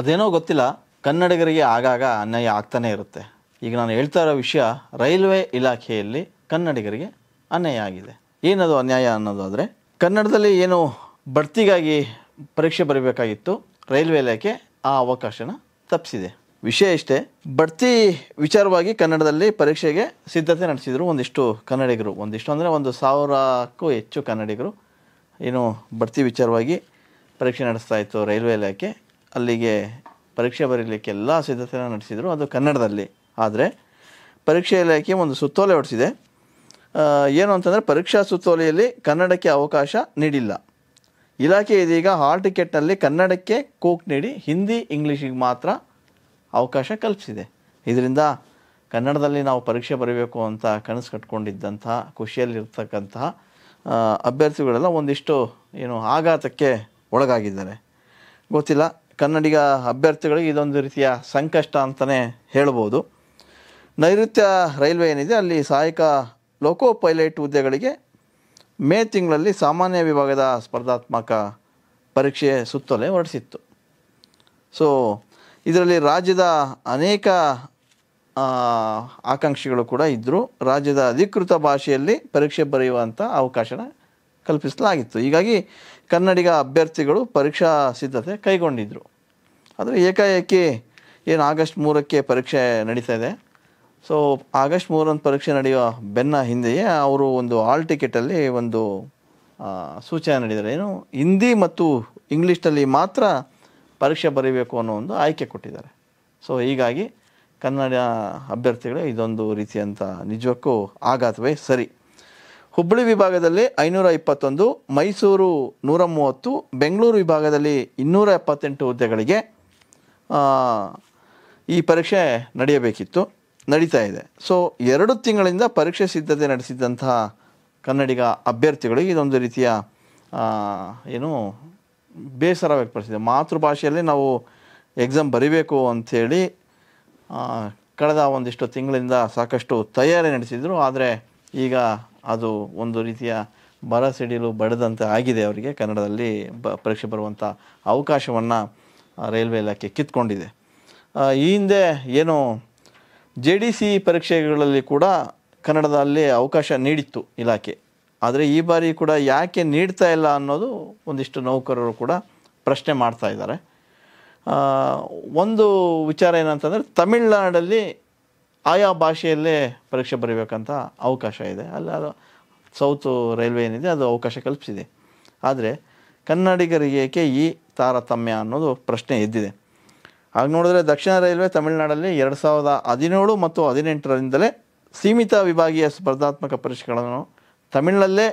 ಅದೇನೋ ಗೊತ್ತಿಲ್ಲ ಕನ್ನಡಿಗರಿಗೆ ಆಗಾಗ ಅನ್ಯಾಯ ಆಗ್ತಾನೇ ಇರುತ್ತೆ ಈಗ ನಾನು ಹೇಳ್ತಾ ಇರೋ ವಿಷಯ ರೈಲ್ವೆ ಇಲಾಖೆಯಲ್ಲಿ ಕನ್ನಡಿಗರಿಗೆ ಅನ್ಯಾಯ ಆಗಿದೆ ಏನದು ಅನ್ಯಾಯ ಅನ್ನೋದಾದರೆ ಕನ್ನಡದಲ್ಲಿ ಏನು ಬಡ್ತಿಗಾಗಿ ಪರೀಕ್ಷೆ ಬರಬೇಕಾಗಿತ್ತು ರೈಲ್ವೆ ಇಲಾಖೆ ಆ ಅವಕಾಶನ ತಪ್ಪಿಸಿದೆ ವಿಷಯ ಇಷ್ಟೇ ಬಡ್ತಿ ವಿಚಾರವಾಗಿ ಕನ್ನಡದಲ್ಲಿ ಪರೀಕ್ಷೆಗೆ ಸಿದ್ಧತೆ ನಡೆಸಿದರು ಒಂದಿಷ್ಟು ಕನ್ನಡಿಗರು ಒಂದಿಷ್ಟು ಅಂದರೆ ಒಂದು ಸಾವಿರಕ್ಕೂ ಹೆಚ್ಚು ಕನ್ನಡಿಗರು ಏನು ಬಡ್ತಿ ವಿಚಾರವಾಗಿ ಪರೀಕ್ಷೆ ನಡೆಸ್ತಾ ಇತ್ತು ರೈಲ್ವೆ ಇಲಾಖೆ ಅಲ್ಲಿಗೆ ಪರೀಕ್ಷೆ ಬರೀಲಿಕ್ಕೆ ಎಲ್ಲ ಸಿದ್ಧತೆ ನಡೆಸಿದರು ಅದು ಕನ್ನಡದಲ್ಲಿ ಆದರೆ ಪರೀಕ್ಷೆ ಇಲಾಖೆ ಒಂದು ಸುತ್ತೋಲೆ ಹೊಡೆಸಿದೆ ಏನು ಅಂತಂದರೆ ಪರೀಕ್ಷಾ ಸುತ್ತೋಲೆಯಲ್ಲಿ ಕನ್ನಡಕ್ಕೆ ಅವಕಾಶ ನೀಡಿಲ್ಲ ಇಲಾಖೆ ಇದೀಗ ಹಾಲ್ ಟಿಕೆಟ್ನಲ್ಲಿ ಕನ್ನಡಕ್ಕೆ ಕೂಕ್ ನೀಡಿ ಹಿಂದಿ ಇಂಗ್ಲೀಷಿಗೆ ಮಾತ್ರ ಅವಕಾಶ ಕಲ್ಪಿಸಿದೆ ಇದರಿಂದ ಕನ್ನಡದಲ್ಲಿ ನಾವು ಪರೀಕ್ಷೆ ಬರೀಬೇಕು ಅಂತ ಕನಸು ಕಟ್ಕೊಂಡಿದ್ದಂಥ ಖುಷಿಯಲ್ಲಿರ್ತಕ್ಕಂತಹ ಅಭ್ಯರ್ಥಿಗಳೆಲ್ಲ ಒಂದಿಷ್ಟು ಏನು ಆಘಾತಕ್ಕೆ ಒಳಗಾಗಿದ್ದಾರೆ ಗೊತ್ತಿಲ್ಲ ಕನ್ನಡಿಗ ಅಭ್ಯರ್ಥಿಗಳಿಗೆ ಇದೊಂದು ರೀತಿಯ ಸಂಕಷ್ಟ ಅಂತಲೇ ಹೇಳ್ಬೋದು ನೈಋತ್ಯ ರೈಲ್ವೆ ಏನಿದೆ ಅಲ್ಲಿ ಸಹಾಯಕ ಲೋಕೋ ಪೈಲಟ್ ಹುದ್ದೆಗಳಿಗೆ ಮೇ ತಿಂಗಳಲ್ಲಿ ಸಾಮಾನ್ಯ ವಿಭಾಗದ ಸ್ಪರ್ಧಾತ್ಮಕ ಪರೀಕ್ಷೆ ಸುತ್ತಲೇ ಹೊರಡಿಸಿತ್ತು ಸೊ ಇದರಲ್ಲಿ ರಾಜ್ಯದ ಅನೇಕ ಆಕಾಂಕ್ಷಿಗಳು ಕೂಡ ಇದ್ದರು ರಾಜ್ಯದ ಅಧಿಕೃತ ಭಾಷೆಯಲ್ಲಿ ಪರೀಕ್ಷೆ ಬರೆಯುವಂಥ ಅವಕಾಶನ ಕಲ್ಪಿಸಲಾಗಿತ್ತು ಹೀಗಾಗಿ ಕನ್ನಡಿಗ ಅಭ್ಯರ್ಥಿಗಳು ಪರೀಕ್ಷಾ ಸಿದ್ಧತೆ ಕೈಗೊಂಡಿದ್ದರು ಆದರೆ ಏಕಾಏಕಿ ಏನು ಆಗಸ್ಟ್ ಮೂರಕ್ಕೆ ಪರೀಕ್ಷೆ ನಡೀತಾ ಇದೆ ಸೊ ಆಗಸ್ಟ್ ಮೂರನ್ನು ಪರೀಕ್ಷೆ ನಡೆಯುವ ಬೆನ್ನ ಹಿಂದೆಯೇ ಅವರು ಒಂದು ಆಲ್ ಟಿಕೆಟಲ್ಲಿ ಒಂದು ಸೂಚನೆ ನೀಡಿದ್ದಾರೆ ಏನು ಹಿಂದಿ ಮತ್ತು ಇಂಗ್ಲೀಷ್ನಲ್ಲಿ ಮಾತ್ರ ಪರೀಕ್ಷೆ ಬರೀಬೇಕು ಅನ್ನೋ ಒಂದು ಆಯ್ಕೆ ಕೊಟ್ಟಿದ್ದಾರೆ ಸೊ ಹೀಗಾಗಿ ಕನ್ನಡ ಅಭ್ಯರ್ಥಿಗಳೇ ಇದೊಂದು ರೀತಿಯಂಥ ನಿಜಕ್ಕೂ ಆಘಾತವೇ ಸರಿ ಹುಬ್ಬಳ್ಳಿ ವಿಭಾಗದಲ್ಲಿ ಐನೂರ ಇಪ್ಪತ್ತೊಂದು ಮೈಸೂರು ನೂರ ಮೂವತ್ತು ಬೆಂಗಳೂರು ವಿಭಾಗದಲ್ಲಿ ಇನ್ನೂರ ಎಪ್ಪತ್ತೆಂಟು ಹುದ್ದೆಗಳಿಗೆ ಈ ಪರೀಕ್ಷೆ ನಡೆಯಬೇಕಿತ್ತು ನಡೀತಾ ಇದೆ ಸೊ ಎರಡು ತಿಂಗಳಿಂದ ಪರೀಕ್ಷೆ ಸಿದ್ಧತೆ ನಡೆಸಿದ್ದಂತಹ ಕನ್ನಡಿಗ ಅಭ್ಯರ್ಥಿಗಳಿಗೆ ಇದೊಂದು ರೀತಿಯ ಏನು ಬೇಸರ ವ್ಯಕ್ತಪಡಿಸಿದೆ ಮಾತೃಭಾಷೆಯಲ್ಲಿ ನಾವು ಎಕ್ಸಾಮ್ ಬರಿಬೇಕು ಅಂಥೇಳಿ ಕಳೆದ ಒಂದಿಷ್ಟು ತಿಂಗಳಿಂದ ಸಾಕಷ್ಟು ತಯಾರಿ ನಡೆಸಿದರು ಆದರೆ ಈಗ ಅದು ಒಂದು ರೀತಿಯ ಬರ ಸಿಡಿಲು ಬಡದಂತೆ ಆಗಿದೆ ಅವರಿಗೆ ಕನ್ನಡದಲ್ಲಿ ಬ ಪರೀಕ್ಷೆ ಬರುವಂಥ ಅವಕಾಶವನ್ನು ರೈಲ್ವೆ ಇಲಾಖೆ ಕಿತ್ಕೊಂಡಿದೆ ಈ ಹಿಂದೆ ಏನು ಜೆ ಡಿ ಸಿ ಪರೀಕ್ಷೆಗಳಲ್ಲಿ ಕೂಡ ಕನ್ನಡದಲ್ಲಿ ಅವಕಾಶ ನೀಡಿತ್ತು ಇಲಾಖೆ ಆದರೆ ಈ ಬಾರಿ ಕೂಡ ಯಾಕೆ ನೀಡ್ತಾ ಇಲ್ಲ ಅನ್ನೋದು ಒಂದಿಷ್ಟು ನೌಕರರು ಕೂಡ ಪ್ರಶ್ನೆ ಮಾಡ್ತಾ ಇದ್ದಾರೆ ಒಂದು ವಿಚಾರ ಏನಂತಂದರೆ ತಮಿಳುನಾಡಲ್ಲಿ ಆಯಾ ಭಾಷೆಯಲ್ಲೇ ಪರೀಕ್ಷೆ ಬರೀಬೇಕಂತ ಅವಕಾಶ ಇದೆ ಅಲ್ಲ ಅದು ಸೌತ್ ರೈಲ್ವೆ ಏನಿದೆ ಅದು ಅವಕಾಶ ಕಲ್ಪಿಸಿದೆ ಆದರೆ ಕನ್ನಡಿಗರಿಗೆ ಏಕೆ ಈ ತಾರತಮ್ಯ ಅನ್ನೋದು ಪ್ರಶ್ನೆ ಎದ್ದಿದೆ ಹಾಗೆ ನೋಡಿದ್ರೆ ದಕ್ಷಿಣ ರೈಲ್ವೆ ತಮಿಳುನಾಡಲ್ಲಿ ಎರಡು ಸಾವಿರದ ಹದಿನೇಳು ಮತ್ತು ಹದಿನೆಂಟರಿಂದಲೇ ಸೀಮಿತ ವಿಭಾಗೀಯ ಸ್ಪರ್ಧಾತ್ಮಕ ಪರೀಕ್ಷೆಗಳನ್ನು ತಮಿಳಲ್ಲೇ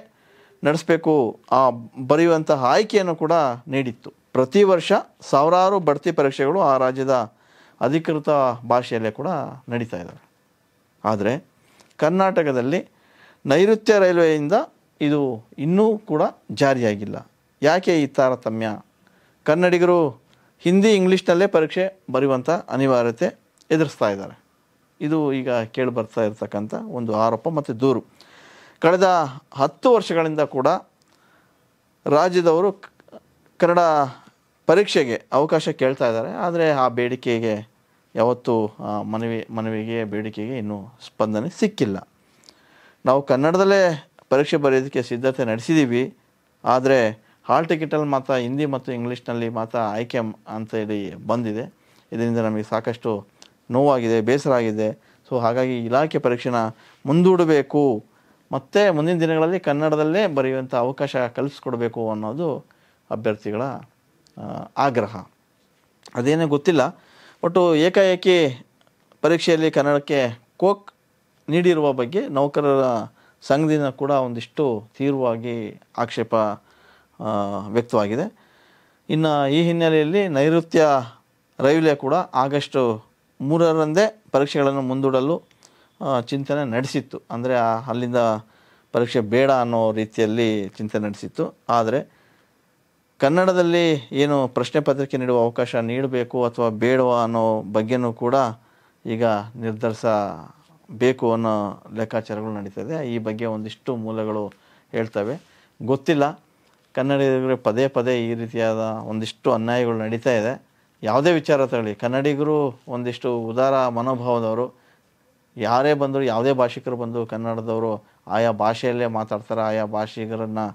ನಡೆಸಬೇಕು ಆ ಬರೆಯುವಂತಹ ಆಯ್ಕೆಯನ್ನು ಕೂಡ ನೀಡಿತ್ತು ಪ್ರತಿ ವರ್ಷ ಸಾವಿರಾರು ಬಡ್ತಿ ಪರೀಕ್ಷೆಗಳು ಆ ರಾಜ್ಯದ ಅಧಿಕೃತ ಭಾಷೆಯಲ್ಲೇ ಕೂಡ ನಡೀತಾ ಇದ್ದಾರೆ ಆದರೆ ಕರ್ನಾಟಕದಲ್ಲಿ ನೈಋತ್ಯ ರೈಲ್ವೆಯಿಂದ ಇದು ಇನ್ನೂ ಕೂಡ ಜಾರಿಯಾಗಿಲ್ಲ ಯಾಕೆ ಈ ತಾರತಮ್ಯ ಕನ್ನಡಿಗರು ಹಿಂದಿ ಇಂಗ್ಲೀಷ್ನಲ್ಲೇ ಪರೀಕ್ಷೆ ಬರೆಯುವಂಥ ಅನಿವಾರ್ಯತೆ ಎದುರಿಸ್ತಾ ಇದ್ದಾರೆ ಇದು ಈಗ ಕೇಳಿ ಬರ್ತಾ ಇರತಕ್ಕಂಥ ಒಂದು ಆರೋಪ ಮತ್ತು ದೂರು ಕಳೆದ ಹತ್ತು ವರ್ಷಗಳಿಂದ ಕೂಡ ರಾಜ್ಯದವರು ಕನ್ನಡ ಪರೀಕ್ಷೆಗೆ ಅವಕಾಶ ಕೇಳ್ತಾ ಇದ್ದಾರೆ ಆದರೆ ಆ ಬೇಡಿಕೆಗೆ ಯಾವತ್ತೂ ಮನವಿ ಮನವಿಗೆ ಬೇಡಿಕೆಗೆ ಇನ್ನೂ ಸ್ಪಂದನೆ ಸಿಕ್ಕಿಲ್ಲ ನಾವು ಕನ್ನಡದಲ್ಲೇ ಪರೀಕ್ಷೆ ಬರೆಯೋದಕ್ಕೆ ಸಿದ್ಧತೆ ನಡೆಸಿದ್ದೀವಿ ಆದರೆ ಹಾಲ್ ಟಿಕೆಟಲ್ಲಿ ಮಾತ್ರ ಹಿಂದಿ ಮತ್ತು ಇಂಗ್ಲೀಷ್ನಲ್ಲಿ ಮಾತ್ರ ಆಯ್ಕೆ ಹೇಳಿ ಬಂದಿದೆ ಇದರಿಂದ ನಮಗೆ ಸಾಕಷ್ಟು ನೋವಾಗಿದೆ ಬೇಸರ ಆಗಿದೆ ಸೊ ಹಾಗಾಗಿ ಇಲಾಖೆ ಪರೀಕ್ಷೆನ ಮುಂದೂಡಬೇಕು ಮತ್ತು ಮುಂದಿನ ದಿನಗಳಲ್ಲಿ ಕನ್ನಡದಲ್ಲೇ ಬರೆಯುವಂಥ ಅವಕಾಶ ಕಲ್ಪಿಸ್ಕೊಡ್ಬೇಕು ಅನ್ನೋದು ಅಭ್ಯರ್ಥಿಗಳ ಆಗ್ರಹ ಅದೇನೇ ಗೊತ್ತಿಲ್ಲ ಒಟ್ಟು ಏಕಾಏಕಿ ಪರೀಕ್ಷೆಯಲ್ಲಿ ಕನ್ನಡಕ್ಕೆ ಕೋಕ್ ನೀಡಿರುವ ಬಗ್ಗೆ ನೌಕರರ ಸಂಘದಿಂದ ಕೂಡ ಒಂದಿಷ್ಟು ತೀವ್ರವಾಗಿ ಆಕ್ಷೇಪ ವ್ಯಕ್ತವಾಗಿದೆ ಇನ್ನು ಈ ಹಿನ್ನೆಲೆಯಲ್ಲಿ ನೈಋತ್ಯ ರೈಲ್ವೆ ಕೂಡ ಆಗಸ್ಟು ಮೂರರಂದೇ ಪರೀಕ್ಷೆಗಳನ್ನು ಮುಂದೂಡಲು ಚಿಂತನೆ ನಡೆಸಿತ್ತು ಅಂದರೆ ಅಲ್ಲಿಂದ ಪರೀಕ್ಷೆ ಬೇಡ ಅನ್ನೋ ರೀತಿಯಲ್ಲಿ ಚಿಂತನೆ ನಡೆಸಿತ್ತು ಆದರೆ ಕನ್ನಡದಲ್ಲಿ ಏನು ಪ್ರಶ್ನೆ ಪತ್ರಿಕೆ ನೀಡುವ ಅವಕಾಶ ನೀಡಬೇಕು ಅಥವಾ ಬೇಡವಾ ಅನ್ನೋ ಬಗ್ಗೆನೂ ಕೂಡ ಈಗ ನಿರ್ಧರಿಸ ಬೇಕು ಅನ್ನೋ ಲೆಕ್ಕಾಚಾರಗಳು ಇದೆ ಈ ಬಗ್ಗೆ ಒಂದಿಷ್ಟು ಮೂಲಗಳು ಹೇಳ್ತವೆ ಗೊತ್ತಿಲ್ಲ ಕನ್ನಡಿಗರಿಗೆ ಪದೇ ಪದೇ ಈ ರೀತಿಯಾದ ಒಂದಿಷ್ಟು ಅನ್ಯಾಯಗಳು ನಡೀತಾ ಇದೆ ಯಾವುದೇ ವಿಚಾರ ತಗೊಳ್ಳಿ ಕನ್ನಡಿಗರು ಒಂದಿಷ್ಟು ಉದಾರ ಮನೋಭಾವದವರು ಯಾರೇ ಬಂದರೂ ಯಾವುದೇ ಭಾಷಿಕರು ಬಂದು ಕನ್ನಡದವರು ಆಯಾ ಭಾಷೆಯಲ್ಲೇ ಮಾತಾಡ್ತಾರೆ ಆಯಾ ಭಾಷಿಗರನ್ನು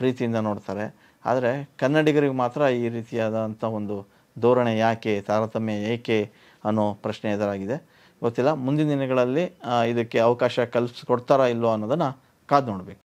ಪ್ರೀತಿಯಿಂದ ನೋಡ್ತಾರೆ ಆದರೆ ಕನ್ನಡಿಗರಿಗೆ ಮಾತ್ರ ಈ ರೀತಿಯಾದಂಥ ಒಂದು ಧೋರಣೆ ಯಾಕೆ ತಾರತಮ್ಯ ಏಕೆ ಅನ್ನೋ ಪ್ರಶ್ನೆ ಎದುರಾಗಿದೆ ಗೊತ್ತಿಲ್ಲ ಮುಂದಿನ ದಿನಗಳಲ್ಲಿ ಇದಕ್ಕೆ ಅವಕಾಶ ಕಲ್ಪಿಸಿಕೊಡ್ತಾರಾ ಇಲ್ವೋ ಅನ್ನೋದನ್ನು ಕಾದು ನೋಡಬೇಕು